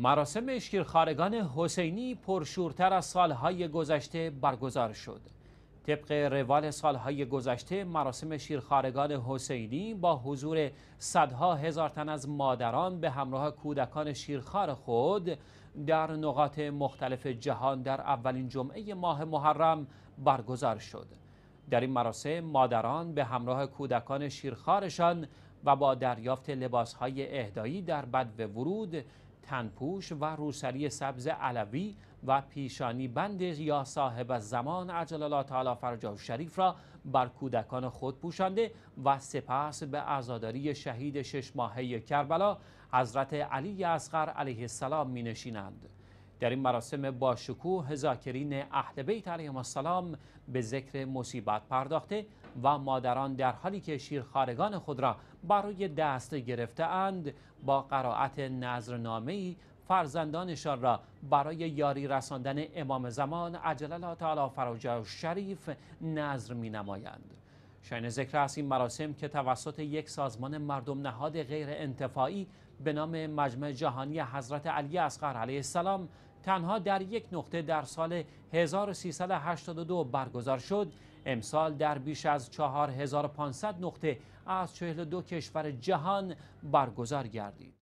مراسم شیرخارگان حسینی پرشورتر از سالهای گذشته برگزار شد. طبق روال سالهای گذشته مراسم شیرخارگان حسینی با حضور صدها هزار تن از مادران به همراه کودکان شیرخار خود در نقاط مختلف جهان در اولین جمعه ماه محرم برگزار شد. در این مراسم مادران به همراه کودکان شیرخارشان و با دریافت لباسهای اهدایی در بد ورود تنپوش و روسری سبز علوی و پیشانی بند یا صاحب زمان عجل الله تعالی فرجه شریف را بر کودکان خود پوشانده و سپس به ازاداری شهید شش ماهه کربلا حضرت علی اصغر علیه السلام می نشینند. در این مراسم با شکوه زاکرین اهل بیت علیهم السلام به ذکر مصیبت پرداخته و مادران در حالی که شیرخارگان خود را برای دست گرفته اند با قرائت نظرنامه ای فرزندانشان را برای یاری رساندن امام زمان عجل الله تعالی فرج شریف نظر می نمایند. شاین ذکر است این مراسم که توسط یک سازمان مردم نهاد غیر انتفاعی به نام مجمع جهانی حضرت علی اصغر علیه السلام تنها در یک نقطه در سال 1382 برگزار شد امسال در بیش از 4500 نقطه از 42 کشور جهان برگزار گردید